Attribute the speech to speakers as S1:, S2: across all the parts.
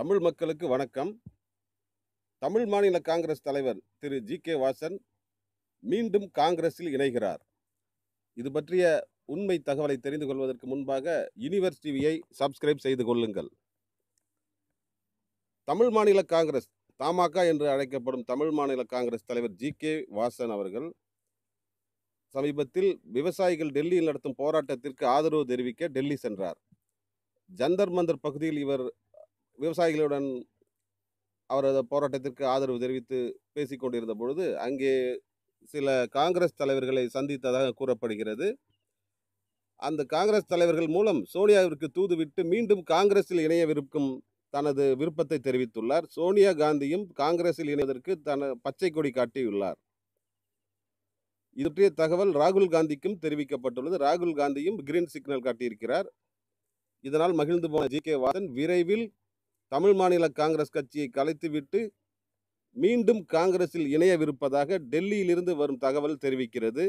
S1: தமிழ் மக்களுக்கு வணக்கம் தமிழ் மாநில காங்கிரஸ் தலைவர் திரு ஜி கே வாசன் மீண்டும் காங்கிரஸில் இணைகிறார் இது பற்றிய உண்மை தகவலை தெரிந்து கொள்வதற்கு முன்பாக யூனிவர்ஸ் டிவியை சப்ஸ்கிரைப் செய்து கொள்ளுங்கள் தமிழ் மாநில காங்கிரஸ் தமாகா என்று அழைக்கப்படும் தமிழ் மாநில காங்கிரஸ் தலைவர் ஜி கே வாசன் அவர்கள் சமீபத்தில் விவசாயிகள் டெல்லியில் நடத்தும் போராட்டத்திற்கு ஆதரவு தெரிவிக்க டெல்லி சென்றார் ஜந்தர் மந்தர் பகுதியில் இவர் விவசாயிகளுடன் அவரது போராட்டத்திற்கு ஆதரவு தெரிவித்து பேசிக்கொண்டிருந்த பொழுது அங்கே சில காங்கிரஸ் தலைவர்களை சந்தித்ததாக கூறப்படுகிறது அந்த காங்கிரஸ் தலைவர்கள் மூலம் சோனியாவிற்கு தூதுவிட்டு மீண்டும் காங்கிரஸில் இணையவிருக்கும் தனது விருப்பத்தை தெரிவித்துள்ளார் சோனியா காந்தியும் காங்கிரஸில் இணைவதற்கு தன பச்சை கொடி காட்டியுள்ளார் இது பற்றிய தகவல் ராகுல் காந்திக்கும் தெரிவிக்கப்பட்டுள்ளது ராகுல் காந்தியும் கிரீன் சிக்னல் காட்டியிருக்கிறார் இதனால் மகிழ்ந்து போன ஜி கே வாதன் விரைவில் தமிழ் மாநில காங்கிரஸ் கட்சியை கலைத்துவிட்டு மீண்டும் காங்கிரஸில் இணையவிருப்பதாக டெல்லியிலிருந்து வரும் தகவல் தெரிவிக்கிறது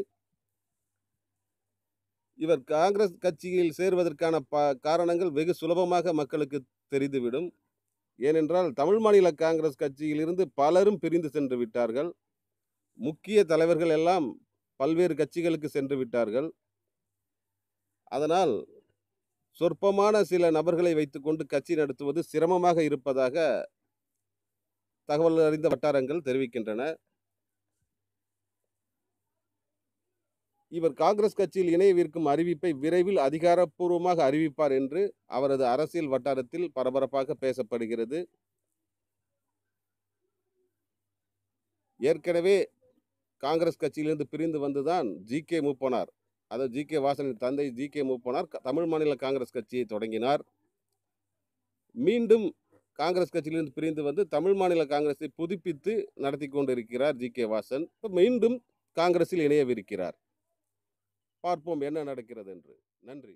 S1: இவர் காங்கிரஸ் கட்சியில் சேர்வதற்கான ப காரணங்கள் வெகு சுலபமாக மக்களுக்கு தெரிந்துவிடும் ஏனென்றால் தமிழ் மாநில காங்கிரஸ் கட்சியிலிருந்து பலரும் பிரிந்து சென்று விட்டார்கள் முக்கிய தலைவர்கள் எல்லாம் பல்வேறு கட்சிகளுக்கு சென்று விட்டார்கள் அதனால் சொற்பமான சில நபர்களை வைத்துக்கொண்டு கட்சி நடத்துவது சிரமமாக இருப்பதாக தகவல் அறிந்த வட்டாரங்கள் தெரிவிக்கின்றன இவர் காங்கிரஸ் கட்சியில் இணையவிருக்கும் அறிவிப்பை விரைவில் அதிகாரப்பூர்வமாக அறிவிப்பார் என்று அவரது அரசியல் வட்டாரத்தில் பரபரப்பாக பேசப்படுகிறது ஏற்கனவே காங்கிரஸ் கட்சியிலிருந்து பிரிந்து வந்துதான் ஜி கே மூப்பனார் அதை ஜி கே வாசனின் தந்தை ஜி கே மூப்பனார் தமிழ் மாநில காங்கிரஸ் கட்சியை தொடங்கினார் மீண்டும் காங்கிரஸ் கட்சியிலிருந்து பிரிந்து வந்து தமிழ் மாநில காங்கிரஸை புதுப்பித்து நடத்தி கொண்டிருக்கிறார் ஜி கே வாசன் இப்போ மீண்டும் காங்கிரஸில் இணையவிருக்கிறார் பார்ப்போம் என்ன நடக்கிறது என்று நன்றி